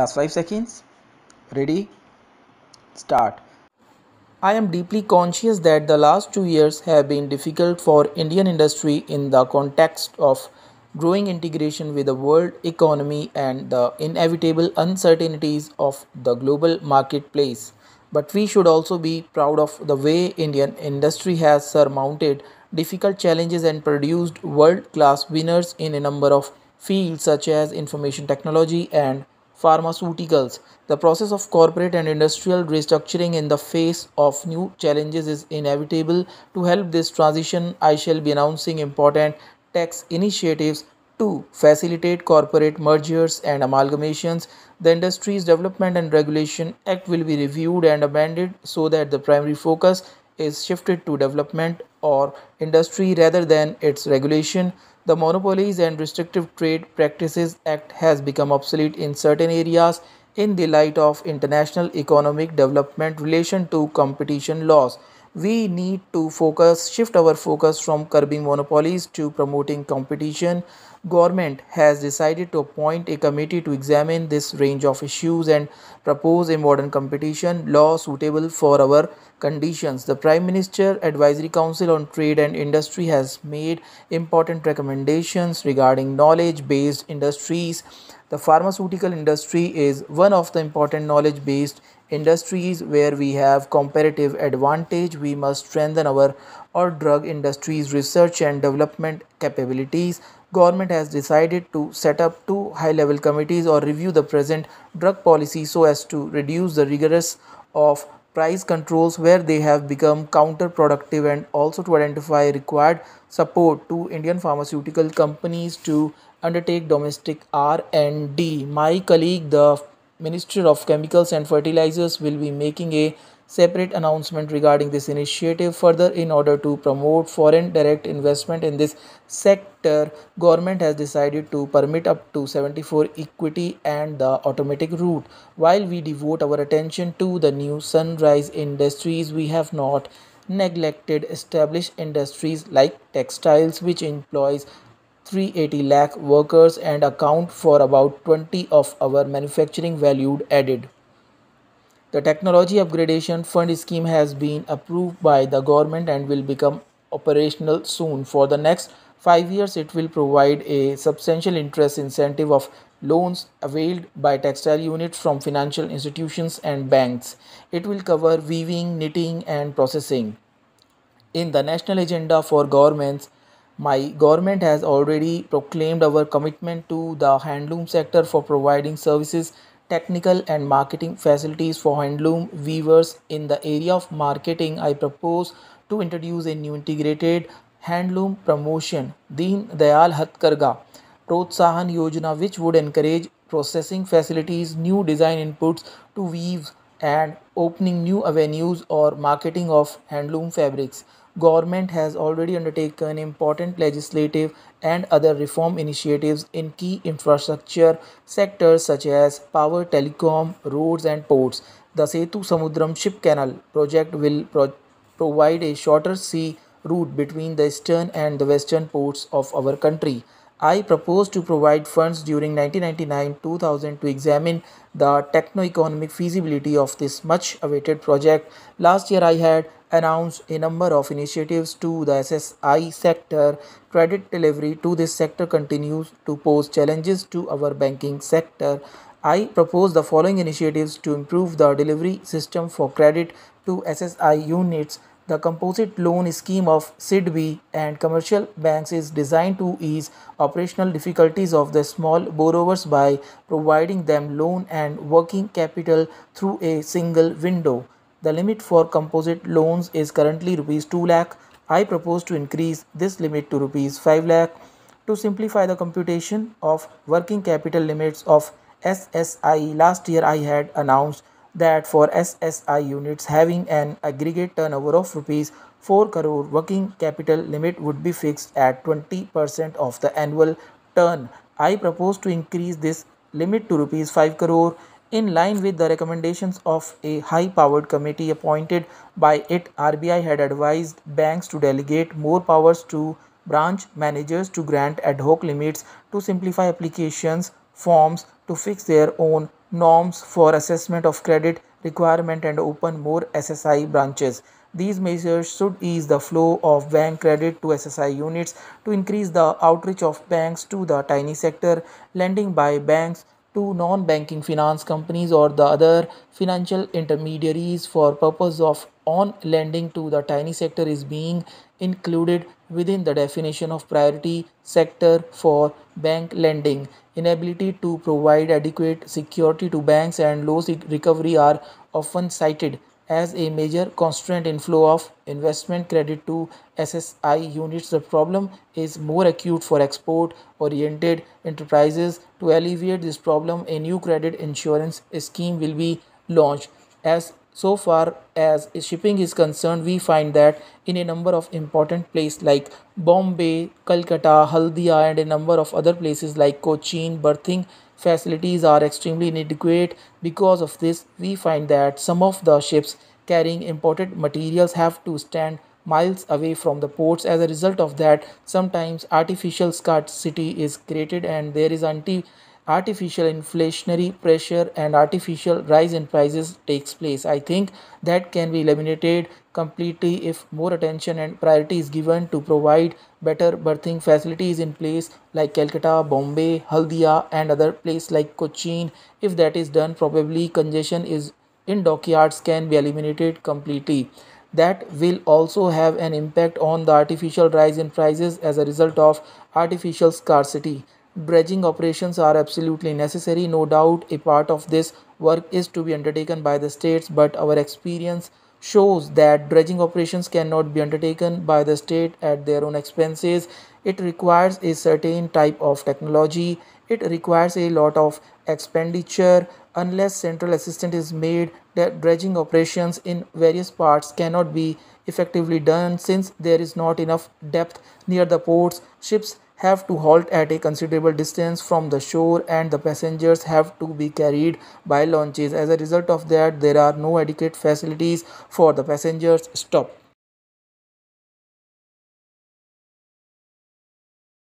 last 5 seconds ready start I am deeply conscious that the last two years have been difficult for Indian industry in the context of growing integration with the world economy and the inevitable uncertainties of the global marketplace. But we should also be proud of the way Indian industry has surmounted difficult challenges and produced world class winners in a number of fields such as information technology and pharmaceuticals. The process of corporate and industrial restructuring in the face of new challenges is inevitable. To help this transition, I shall be announcing important tax initiatives to facilitate corporate mergers and amalgamations. The Industries Development and Regulation Act will be reviewed and amended so that the primary focus is shifted to development or industry rather than its regulation. The Monopolies and Restrictive Trade Practices Act has become obsolete in certain areas in the light of international economic development relation to competition laws we need to focus shift our focus from curbing monopolies to promoting competition government has decided to appoint a committee to examine this range of issues and propose a modern competition law suitable for our conditions the prime minister advisory council on trade and industry has made important recommendations regarding knowledge based industries the pharmaceutical industry is one of the important knowledge based industries where we have comparative advantage we must strengthen our or drug industries research and development capabilities government has decided to set up two high level committees or review the present drug policy so as to reduce the rigors of price controls where they have become counterproductive and also to identify required support to indian pharmaceutical companies to undertake domestic r&d my colleague the Ministry of Chemicals and Fertilizers will be making a separate announcement regarding this initiative further in order to promote foreign direct investment in this sector government has decided to permit up to 74 equity and the automatic route while we devote our attention to the new sunrise industries we have not neglected established industries like textiles which employs 380 lakh workers and account for about 20 of our manufacturing value added. The Technology Upgradation Fund scheme has been approved by the government and will become operational soon. For the next 5 years it will provide a substantial interest incentive of loans availed by textile units from financial institutions and banks. It will cover weaving, knitting and processing. In the national agenda for governments my government has already proclaimed our commitment to the handloom sector for providing services, technical and marketing facilities for handloom weavers. In the area of marketing, I propose to introduce a new integrated handloom promotion, Deen Dayal Hatkarga Protsahan Yojana, which would encourage processing facilities, new design inputs to weave and opening new avenues or marketing of handloom fabrics government has already undertaken important legislative and other reform initiatives in key infrastructure sectors such as power, telecom, roads and ports. The Setu Samudram Ship Canal project will pro- provide a shorter sea route between the eastern and the western ports of our country. I propose to provide funds during 1999-2000 to examine the techno-economic feasibility of this much awaited project. Last year I had announced a number of initiatives to the SSI sector. Credit delivery to this sector continues to pose challenges to our banking sector. I propose the following initiatives to improve the delivery system for credit to SSI units. The composite loan scheme of SIDBI and commercial banks is designed to ease operational difficulties of the small borrowers by providing them loan and working capital through a single window. The limit for composite loans is currently rupees 2 lakh. I propose to increase this limit to rupees 5 lakh to simplify the computation of working capital limits of SSI. Last year I had announced that for SSI units having an aggregate turnover of rupees 4 crore working capital limit would be fixed at 20% of the annual turn. I propose to increase this limit to rupees 5 crore in line with the recommendations of a high powered committee appointed by it, RBI had advised banks to delegate more powers to branch managers to grant ad hoc limits, to simplify applications, forms, to fix their own norms for assessment of credit requirement, and open more SSI branches. These measures should ease the flow of bank credit to SSI units to increase the outreach of banks to the tiny sector, lending by banks to non-banking finance companies or the other financial intermediaries for purpose of on lending to the tiny sector is being included within the definition of priority sector for bank lending inability to provide adequate security to banks and low recovery are often cited as a major constant inflow of investment credit to SSI units. The problem is more acute for export oriented enterprises. To alleviate this problem, a new credit insurance scheme will be launched. As so far as shipping is concerned we find that in a number of important places like bombay calcutta haldia and a number of other places like cochin berthing facilities are extremely inadequate because of this we find that some of the ships carrying imported materials have to stand miles away from the ports as a result of that sometimes artificial scarcity is created and there is anti artificial inflationary pressure and artificial rise in prices takes place i think that can be eliminated completely if more attention and priority is given to provide better birthing facilities in place like calcutta bombay haldia and other places like cochin if that is done probably congestion is in dockyards can be eliminated completely that will also have an impact on the artificial rise in prices as a result of artificial scarcity dredging operations are absolutely necessary. No doubt a part of this work is to be undertaken by the states, but our experience shows that dredging operations cannot be undertaken by the state at their own expenses. It requires a certain type of technology. It requires a lot of expenditure. Unless central assistance is made, that dredging operations in various parts cannot be effectively done since there is not enough depth near the ports. Ships have to halt at a considerable distance from the shore and the passengers have to be carried by launches. As a result of that, there are no adequate facilities for the passengers. Stop.